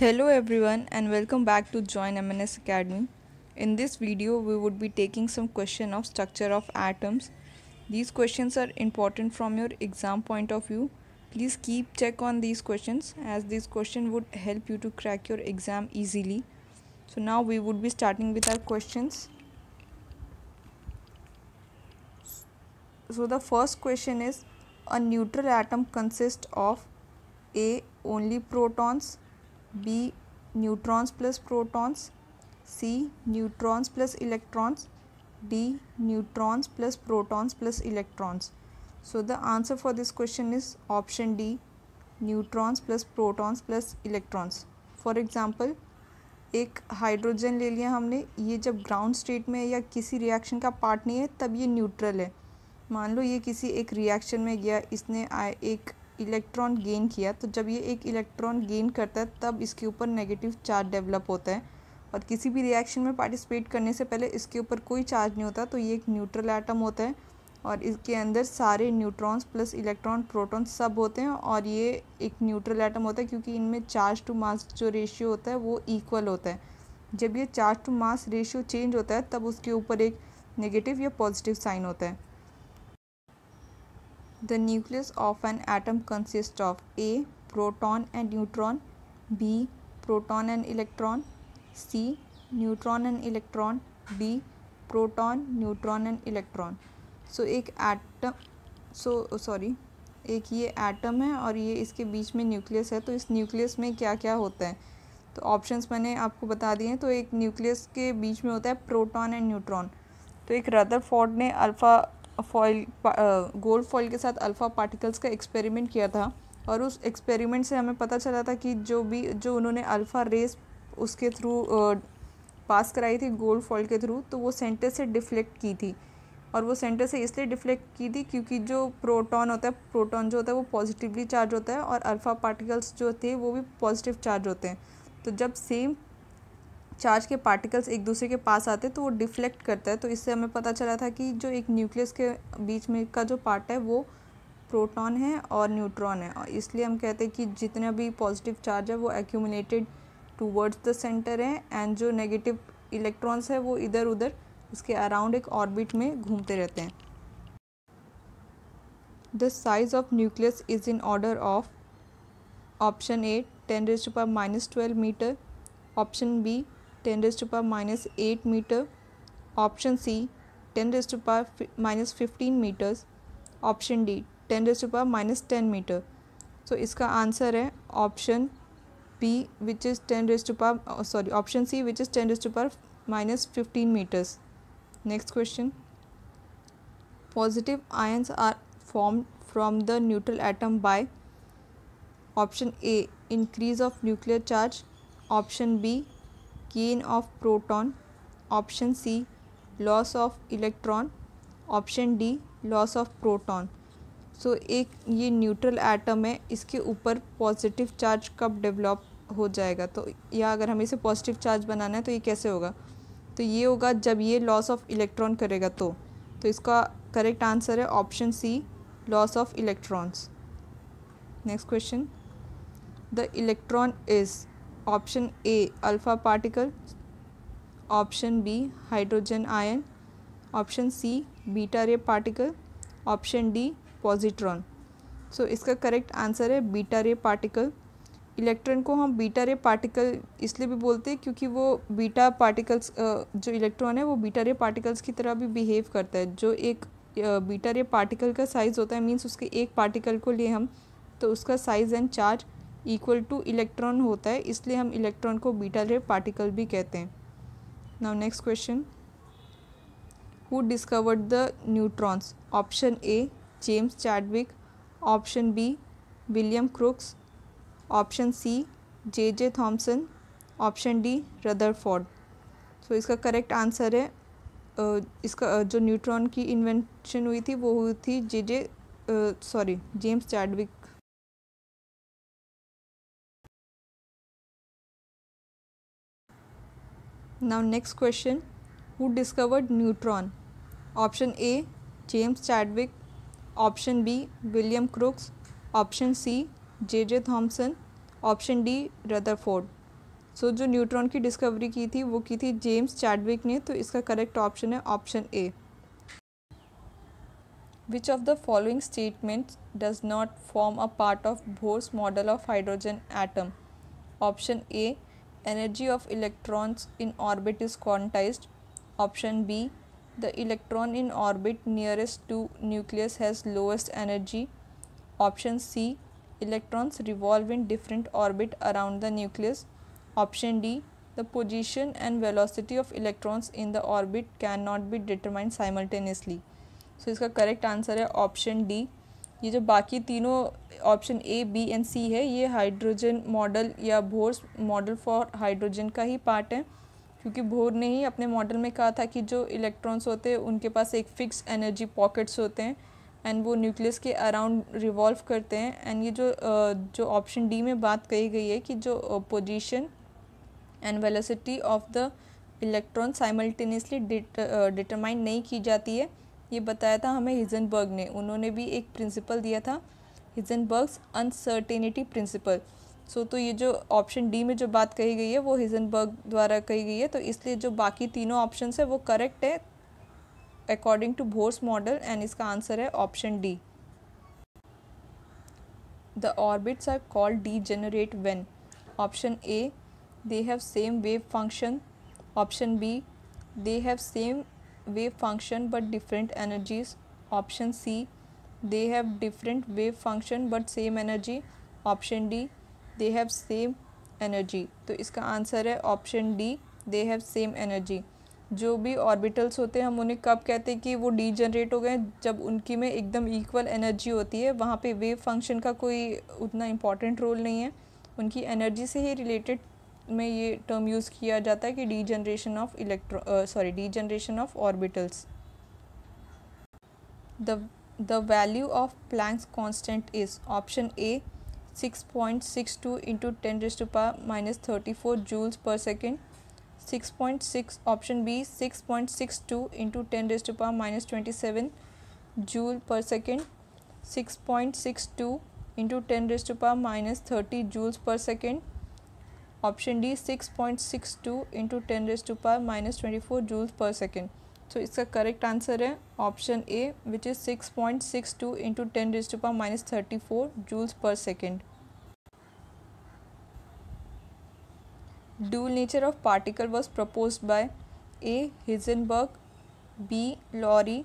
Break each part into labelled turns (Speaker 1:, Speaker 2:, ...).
Speaker 1: Hello everyone and welcome back to Join MNS Academy. In this video we would be taking some question of structure of atoms. These questions are important from your exam point of view. Please keep check on these questions as these question would help you to crack your exam easily. So now we would be starting with our questions. So the first question is a neutral atom consists of A only protons B neutrons plus protons C neutrons plus electrons D neutrons plus protons plus electrons so the answer for this question is option d neutrons plus protons plus electrons for example एक hydrogen ले लिया हमने ये जब ground state में है या किसी रिएक्शन का पार्ट नहीं है तब ये न्यूट्रल है मान लो ये किसी एक रिएक्शन में गया इसने एक इलेक्ट्रॉन गेन किया तो जब ये एक इलेक्ट्रॉन गेन करता है तब इसके ऊपर नेगेटिव चार्ज डेवलप होता है और किसी भी रिएक्शन में पार्टिसिपेट करने से पहले इसके ऊपर कोई चार्ज नहीं होता तो ये एक न्यूट्रल एटम होता है और इसके अंदर सारे न्यूट्रॉन्स प्लस इलेक्ट्रॉन प्रोटॉन सब होते हैं और ये एक न्यूट्रल एटम होता है क्योंकि इनमें चार्ज टू मास जो रेशियो होता है वो इक्वल होता है जब ये charge to mass ratio change होता है तब उसके ऊपर एक नेगेटिव या पॉजिटिव साइन होता है the nucleus of an atom consist of A proton and neutron B proton and electron C neutron and electron B proton neutron and electron so एक एटम सो सॉरी एक ये atom है और ये इसके बीच में न्यूक्लियस है तो इस न्यूक्लियस में क्या क्या होता है तो ऑप्शंस मैंने आपको बता दिए तो एक न्यूक्लियस के बीच में होता है प्रोटॉन एंड न्यूट्रॉन तो एक रदर ने अल्फा फॉइल गोल्ड फॉइल के साथ अल्फ़ा पार्टिकल्स का एक्सपेरिमेंट किया था और उस एक्सपेरिमेंट से हमें पता चला था कि जो भी जो उन्होंने अल्फ़ा रेस उसके थ्रू पास uh, कराई थी गोल्ड फॉइल के थ्रू तो वो सेंटर से डिफ्लेक्ट की थी और वो सेंटर से इसलिए डिफ्लेक्ट की थी क्योंकि जो प्रोटॉन होता है प्रोटॉन जो होता है वो पॉजिटिवली चार्ज होता है और अल्फ़ा पार्टिकल्स जो थे वो भी पॉजिटिव चार्ज होते हैं तो जब सेम चार्ज के पार्टिकल्स एक दूसरे के पास आते हैं तो वो डिफ्लेक्ट करता है तो इससे हमें पता चला था कि जो एक न्यूक्लियस के बीच में का जो पार्ट है वो प्रोटॉन है और न्यूट्रॉन है और इसलिए हम कहते हैं कि जितना भी पॉजिटिव चार्ज है वो एक्यूमिनेटेड टूवर्ड्स द सेंटर है एंड जो नेगेटिव इलेक्ट्रॉन्स है वो इधर उधर उसके अराउंड एक ऑर्बिट में घूमते रहते हैं the size of nucleus is in order of option A ten raise to power minus twelve meter option B ten raise to power minus eight meter option C ten raise to power minus fifteen meters option D ten raise to power minus ten meter so इसका answer है option B which is ten raise to power sorry option C which is ten raise to power minus fifteen meters next question positive ions are form from the neutral atom by option A increase of nuclear charge option B gain of proton option C loss of electron option D loss of proton so एक ये neutral atom है इसके ऊपर positive charge कब develop हो जाएगा तो या अगर हमें इसे पॉजिटिव चार्ज बनाना है तो ये कैसे होगा तो ये होगा जब ये लॉस ऑफ इलेक्ट्रॉन करेगा तो तो इसका करेक्ट आंसर है option C loss of electrons next question the electron is option A alpha particle option B hydrogen ion option C beta ray particle option D positron so इसका correct answer है beta ray particle electron को हम beta ray particle इसलिए भी बोलते हैं क्योंकि वो बीटा पार्टिकल्स जो इलेक्ट्रॉन है वो बीटा रे पार्टिकल्स की तरह भी बिहेव करता है जो एक बीटा रे पार्टिकल का साइज़ होता है मीन्स उसके एक पार्टिकल को लिए हम तो उसका size and charge equal to electron होता है इसलिए हम इलेक्ट्रॉन को बीटा रे पार्टिकल भी कहते हैं now next question who discovered the neutrons option A James Chadwick option B William Crookes option C J J Thomson option D Rutherford so इसका correct answer है इसका जो neutron की invention हुई थी वो हुई थी J J sorry James Chadwick now next question who discovered neutron option a james chadwick option b william crookes option c J J Thomson option D Rutherford so जो न्यूट्रॉन की discovery की थी वो की थी जेम्स चैडविक ने तो इसका करेक्ट ऑप्शन है option A which of the following statement does not form a part of Bohr's model of hydrogen atom option A energy of electrons in orbit is quantized option b the electron in orbit nearest to nucleus has lowest energy option c electrons revolve in different orbit around the nucleus option d the position and velocity of electrons in the orbit cannot be determined simultaneously so iska correct answer hai option d ये जो बाकी तीनों option A B and C है ये hydrogen model या भोर model for hydrogen का ही part है क्योंकि भोर ने ही अपने मॉडल में कहा था कि जो इलेक्ट्रॉन्स होते हैं उनके पास एक फिक्स एनर्जी पॉकेट्स होते हैं एंड वो न्यूक्लियस के अराउंड रिवॉल्व करते हैं एंड ये जो जो ऑप्शन डी में बात कही गई है कि जो position and velocity of the electron simultaneously determine नहीं की जाती है ये बताया था हमें हिजनबर्ग ने उन्होंने भी एक प्रिंसिपल दिया था हिजनबर्ग्स अनसर्टेनिटी प्रिंसिपल सो तो ये जो ऑप्शन डी में जो बात कही गई है वो हिजनबर्ग द्वारा कही गई है तो इसलिए जो बाकी तीनों ऑप्शन है वो करेक्ट है according to Bohr's model and इसका आंसर है option D the orbits are called degenerate when option A they have same wave function option B they have same wave function but different energies option C they have different wave function but same energy option D they have same energy तो इसका answer है option D they have same energy जो भी orbitals होते हैं हम उन्हें कब कहते हैं कि वो डी जनरेट हो गए जब उनकी में एकदम इक्वल एनर्जी होती है वहाँ पे वेव फंक्शन का कोई उतना इम्पॉर्टेंट रोल नहीं है उनकी एनर्जी से ही रिलेटेड में ये टर्म यूज़ किया जाता है कि degeneration of electro sorry degeneration of orbitals the the value of Planck's constant is option A 6.62 into 10 raised to power minus 34 joules per second 6.6 option B 6.62 into 10 raised to power minus 27 joule per second 6.62 into 10 raised to power minus 30 joules per second option D 6.62 into 10 raised to power minus 24 joules per second तो इसका correct answer है option A which is six point six two into ten raise to power minus thirty four joules per second dual nature of particle was propose by A Heisenberg B Lowry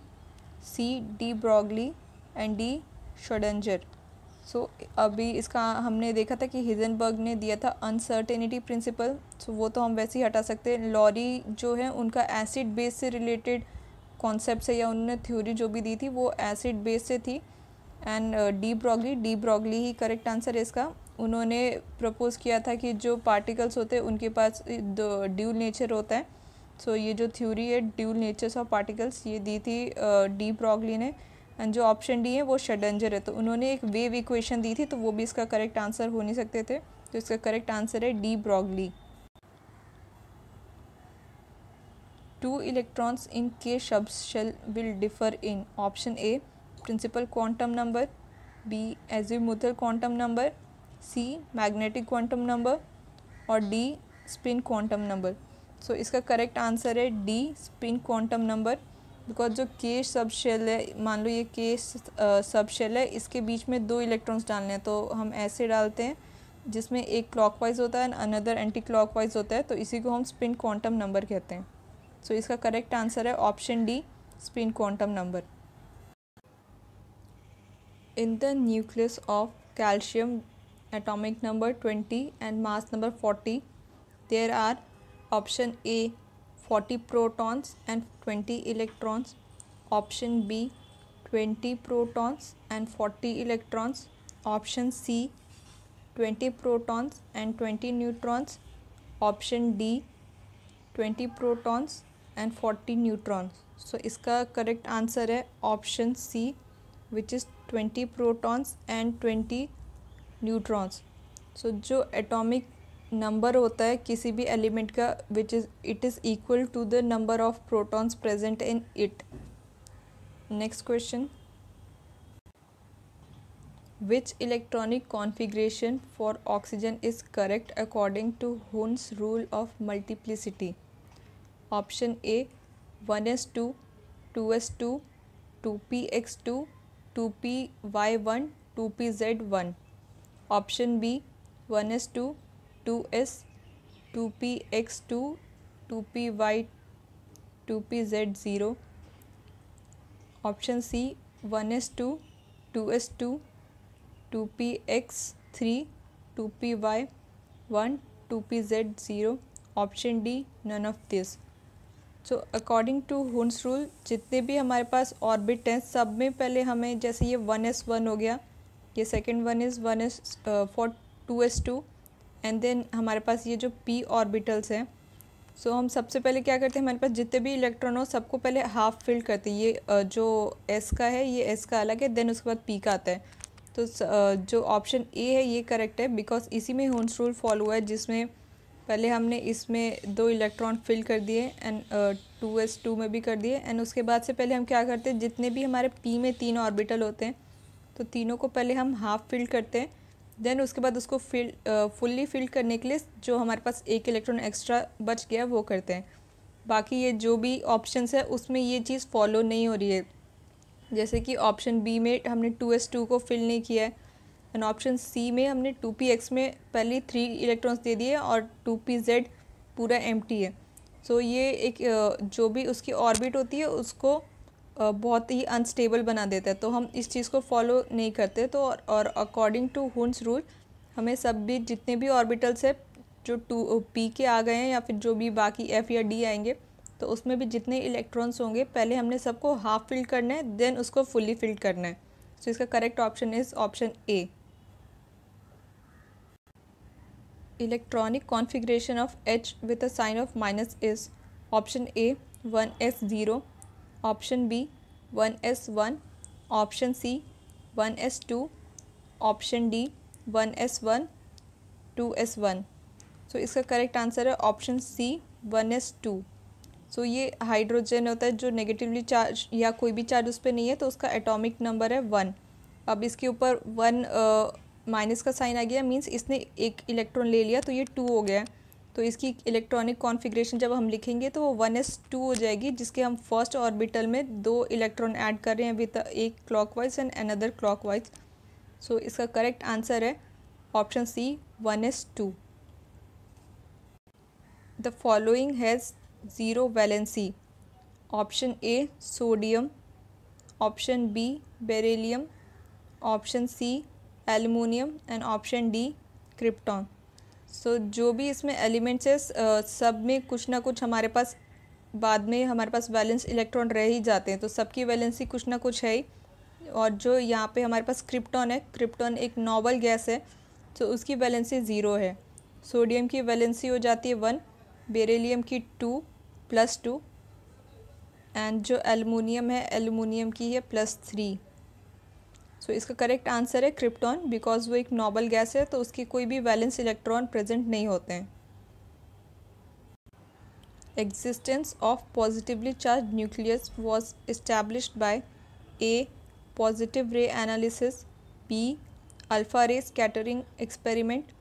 Speaker 1: C de Broglie and D Schrödinger so so, अभी इसका हमने देखा था कि Heisenberg ने दिया था uncertainty principle सो वो तो हम वैसे ही हटा सकते हैं लॉरी जो है उनका एसिड बेस से रिलेटेड कॉन्सेप्ट है या उन्होंने थ्योरी जो भी दी थी वो एसिड बेस से थी and de Broglie de Broglie ही करेक्ट आंसर है इसका उन्होंने प्रपोज किया था कि जो पार्टिकल्स होते हैं उनके पास ड्यूल नेचर होता है सो so, ये जो थ्योरी है ड्यूल नेचर्स ऑफ पार्टिकल्स ये दी थी डी uh, ब्रॉगली ने एंड जो ऑप्शन डी है वो शडंजर है तो उन्होंने एक वेव इक्वेशन दी थी तो वो भी इसका करेक्ट आंसर हो नहीं सकते थे तो इसका करेक्ट आंसर है de Broglie two electrons in K subs shell will differ in option A principal quantum number B azimuthal quantum number C magnetic quantum number और D spin quantum number so इसका correct answer है D spin quantum number because जो के सब shell है मान लो ये के सब शेल है इसके बीच में दो इलेक्ट्रॉन्स डालने हैं तो हम ऐसे डालते हैं जिसमें एक क्लॉकवाइज होता है एंड अनदर एंटी क्लॉकवाइज होता है तो इसी को हम स्पिन क्वांटम नंबर कहते हैं सो so, इसका करेक्ट आंसर है option D spin quantum number in the nucleus of calcium atomic number twenty and mass number forty there are option A 40 protons and 20 electrons option b 20 protons and 40 electrons option c 20 protons and 20 neutrons option d 20 protons and 40 neutrons so इसका correct answer है option C which is 20 protons and 20 neutrons so जो atomic number होता है किसी भी element का which is it is equal to the number of protons present in it next question which electronic configuration for oxygen is correct according to हुस rule of multiplicity option A one S two two S two two P X two two P Y one two P Z one option B one S two two S two P X two two P Y two P Z zero option C one S two two S two two P X three two P Y one two P Z zero option D none of this so according to Hund's rule जितने भी हमारे पास orbit हैं सब में पहले हमें जैसे ये वन एस वन हो गया ये second one is one S for two S two and then हमारे पास ये जो पी ऑर्बिटल्स हैं सो हम सबसे पहले क्या करते हैं हमारे पास जितने भी इलेक्ट्रॉन हो सबको पहले हाफ फिल करते हैं ये जो एस का है ये एस का अलग है देन उसके बाद पी का आता है तो जो ऑप्शन ए है ये करेक्ट है बिकॉज इसी में होन्स रूल फॉलो हुआ है जिसमें पहले हमने इसमें दो इलेक्ट्रॉन फिल कर दिए एंड टू एस टू में भी कर दिए एंड उसके बाद से पहले हम क्या करते हैं जितने भी हमारे पी में तीन ऑर्बिटल होते हैं तो तीनों को पहले हम हाफ फिल करते हैं देन उसके बाद उसको फिल फुल्ली फिल्ड करने के लिए जो हमारे पास एक इलेक्ट्रॉन एक्स्ट्रा बच गया वो करते हैं बाकी ये जो भी ऑप्शंस है उसमें ये चीज़ फॉलो नहीं हो रही है जैसे कि ऑप्शन बी में हमने टू एस टू को फिल नहीं किया है एंड ऑप्शन सी में हमने टू पी एक्स में पहले थ्री इलेक्ट्रॉन्स दे दिए और टू पी जेड पूरा एम है सो so, ये एक जो भी उसकी ऑर्बिट होती है उसको बहुत ही अनस्टेबल बना देता है तो हम इस चीज़ को फॉलो नहीं करते तो और अकॉर्डिंग टू हुंस रूल हमें सब भी जितने भी ऑर्बिटल्स है जो टू पी के आ गए हैं या फिर जो भी बाकी एफ या डी आएंगे तो उसमें भी जितने इलेक्ट्रॉन्स होंगे पहले हमने सबको हाफ फिल करना है देन उसको फुल्ली फिल करना है सो तो so, इसका correct option is option A electronic configuration of H with a sign of minus is option A one S zero option B one S one option C one S two option D one S one two S one so इसका correct answer है option C one S two so ये hydrogen होता है जो negatively charge या कोई भी charge उस पर नहीं है तो उसका एटॉमिक नंबर है वन अब इसके ऊपर वन माइनस का साइन आ गया मीन्स इसने एक इलेक्ट्रॉन ले लिया तो ये टू हो गया तो इसकी इलेक्ट्रॉनिक कॉन्फ़िगरेशन जब हम लिखेंगे तो वो वन एस टू हो जाएगी जिसके हम फर्स्ट ऑर्बिटल में दो इलेक्ट्रॉन ऐड कर रहे हैं विथ एक clockwise and another clockwise so इसका करेक्ट आंसर है option C one S two the following has zero valency option A sodium option B beryllium option C aluminium and option D krypton so so, जो भी इसमें elements है सब में कुछ ना कुछ हमारे पास बाद में हमारे पास वैलेंस इलेक्ट्रॉन रह ही जाते हैं तो सबकी वैलेंसी कुछ ना कुछ है ही और जो यहाँ पे हमारे पास क्रिप्टॉन है क्रिप्टॉन एक नॉवल गैस है तो उसकी वैलेंसी ज़ीरो है सोडियम की वैलेंसी हो जाती है वन बेरेलीम की टू प्लस टू एंड जो एलमोनियम है एलमोनियम की है प्लस थ्री सो so, इसका करेक्ट आंसर है क्रिप्टॉन बिकॉज वो एक नॉबल गैस है तो उसकी कोई भी वैलेंस इलेक्ट्रॉन प्रेजेंट नहीं होते हैं existence of positively charge nucleus was establish by A positive ray analysis B alpha ray scattering experiment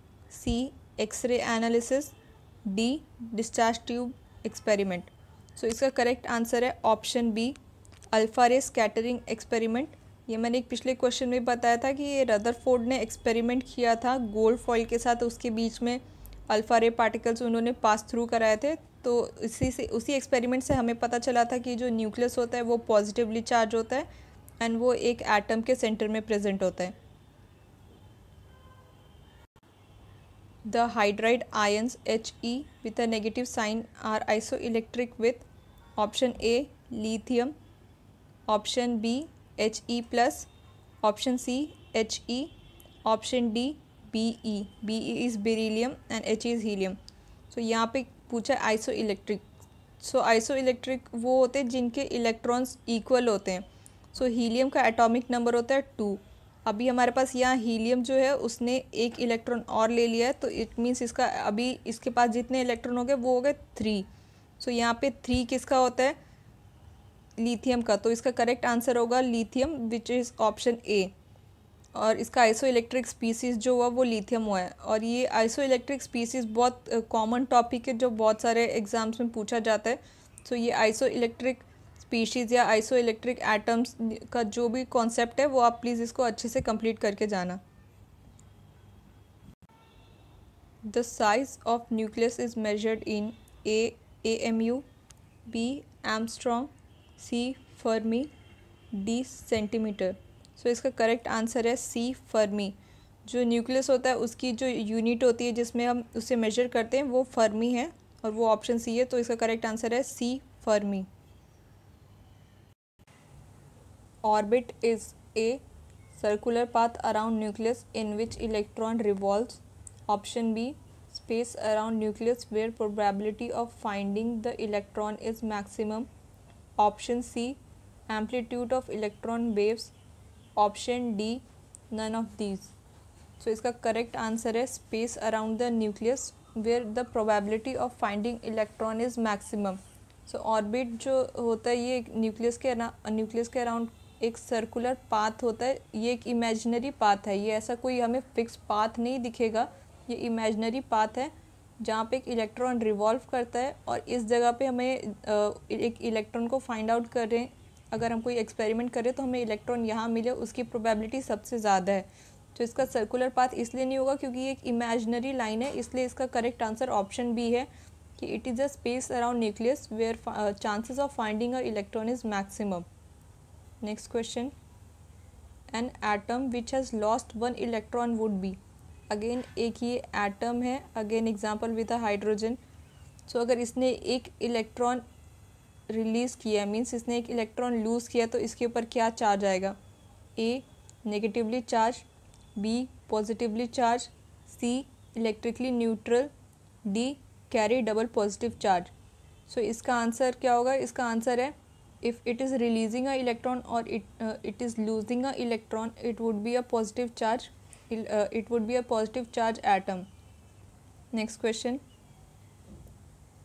Speaker 1: C X ray analysis D discharge tube experiment so इसका correct answer है option B alpha ray scattering experiment ये मैंने एक पिछले question में बताया था कि ये रदरफोर्ड ने एक्सपेरिमेंट किया था गोल्ड फॉइल के साथ तो उसके बीच में अल्फ़ा रे पार्टिकल्स उन्होंने पास थ्रू कराए थे तो इसी से उसी एक्सपेरिमेंट से हमें पता चला था कि जो न्यूक्लियस होता है वो पॉजिटिवली चार्ज होता है एंड वो एक एटम के सेंटर में प्रेजेंट होता है the hydride ions H E with a negative sign are iso electric with option A lithium option B H E plus option C H E option D B E B E is beryllium and H E is helium so यहाँ पे पूछा iso electric so iso electric वो होते हैं जिनके electrons equal होते हैं so helium का एटॉमिक नंबर होता है टू अभी हमारे पास यहाँ हीलियम जो है उसने एक इलेक्ट्रॉन और ले लिया है तो इट मीन्स इसका अभी इसके पास जितने इलेक्ट्रॉन हो गए वो हो गए थ्री सो यहाँ पे थ्री किसका होता है लिथियम का तो इसका करेक्ट आंसर होगा lithium which is option A और इसका आइसो इलेक्ट्रिक स्पीसीज़ जो हुआ वो लिथियम हुआ है और ये आइसो इलेक्ट्रिक स्पीसीज़ बहुत कॉमन टॉपिक है जो बहुत सारे एग्ज़ाम्स में पूछा जाता है सो so, ये आइसो इलेक्ट्रिक स्पीशीज़ या आइसो इलेक्ट्रिक एटम्स का जो भी कॉन्सेप्ट है वो आप प्लीज़ इसको अच्छे से कंप्लीट करके जाना the size of nucleus is measured in A M U B angstrom C fermi D centimetre so इसका करेक्ट आंसर है सी फर्मी जो न्यूक्लियस होता है उसकी जो यूनिट होती है जिसमें हम उसे मेजर करते हैं वो फर्मी है और वो ऑप्शन सी है तो इसका करेक्ट आंसर है C fermi orbit is a circular path around nucleus in which electron revolve option B space around nucleus where probability of finding the electron is maximum option C amplitude of electron waves option D none of these so इसका correct answer है space around the nucleus where the probability of finding electron is maximum so orbit जो होता है ये nucleus के nucleus के around एक circular path होता है ये एक इमेजिनरी पाथ है ये ऐसा कोई हमें फिक्स पाथ नहीं दिखेगा ये इमेजिनरी पाथ है जहाँ पे एक इलेक्ट्रॉन रिवॉल्व करता है और इस जगह पे हमें एक इलेक्ट्रॉन को फाइंड आउट करें अगर हम कोई एक्सपेरिमेंट करें तो हमें इलेक्ट्रॉन यहाँ मिले उसकी प्रोबेबिलिटी सबसे ज़्यादा है तो इसका सर्कुलर पाथ इसलिए नहीं होगा क्योंकि ये एक इमेजनरी लाइन है इसलिए इसका करेक्ट आंसर ऑप्शन बी है कि it is a space around nucleus where chances of finding a electron is maximum next question an atom which has lost one electron would be again एक ये atom है again example with a hydrogen so अगर इसने एक electron release किया means इसने एक electron loose किया तो इसके ऊपर क्या चार्ज आएगा A negatively charge B positively charge C electrically neutral D carry double positive charge so इसका आंसर क्या होगा इसका आंसर है if it is releasing a electron और it it is losing a electron it would be a positive charge uh, it would be a positive charge atom next question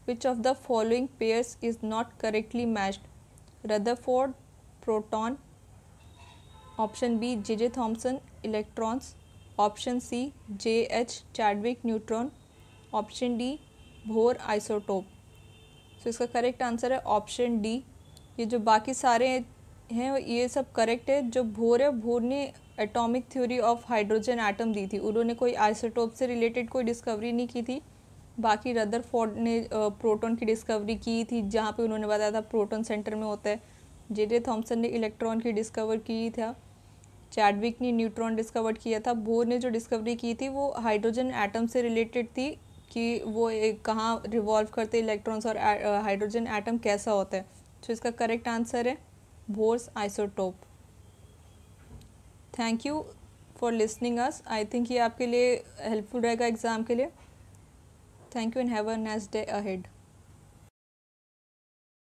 Speaker 1: which of the following pairs is not correctly matched rutherford proton option b jj thomson electrons option c jh chadwick neutron option d bohr isotope so so, इसका correct answer है option D ये जो बाकी सारे हैं ये सब correct है जो भोर है भोर ने atomic theory of hydrogen atom दी थी उन्होंने कोई आइसोटोप से रिलेटेड कोई डिस्कवरी नहीं की थी बाकी रदर फोर्ड ने प्रोटोन की डिस्कवरी की थी जहाँ पे उन्होंने बताया था प्रोटोन सेंटर में होता है जे जे थॉम्सन ने इलेक्ट्रॉन की डिस्कवर की था चैडविक ने न्यूट्रॉन डिस्कवर किया था बोर ने जो डिस्कवरी की थी वो हाइड्रोजन एटम से रिलेटेड थी कि वो कहाँ रिवॉल्व करते इलेक्ट्रॉन्स और हाइड्रोजन एटम कैसा होता है तो इसका करेक्ट आंसर है Bohr's isotope thank you for listening us I think ये आपके लिए हेल्पफुल रहेगा एग्ज़ाम के लिए thank you and have a next day ahead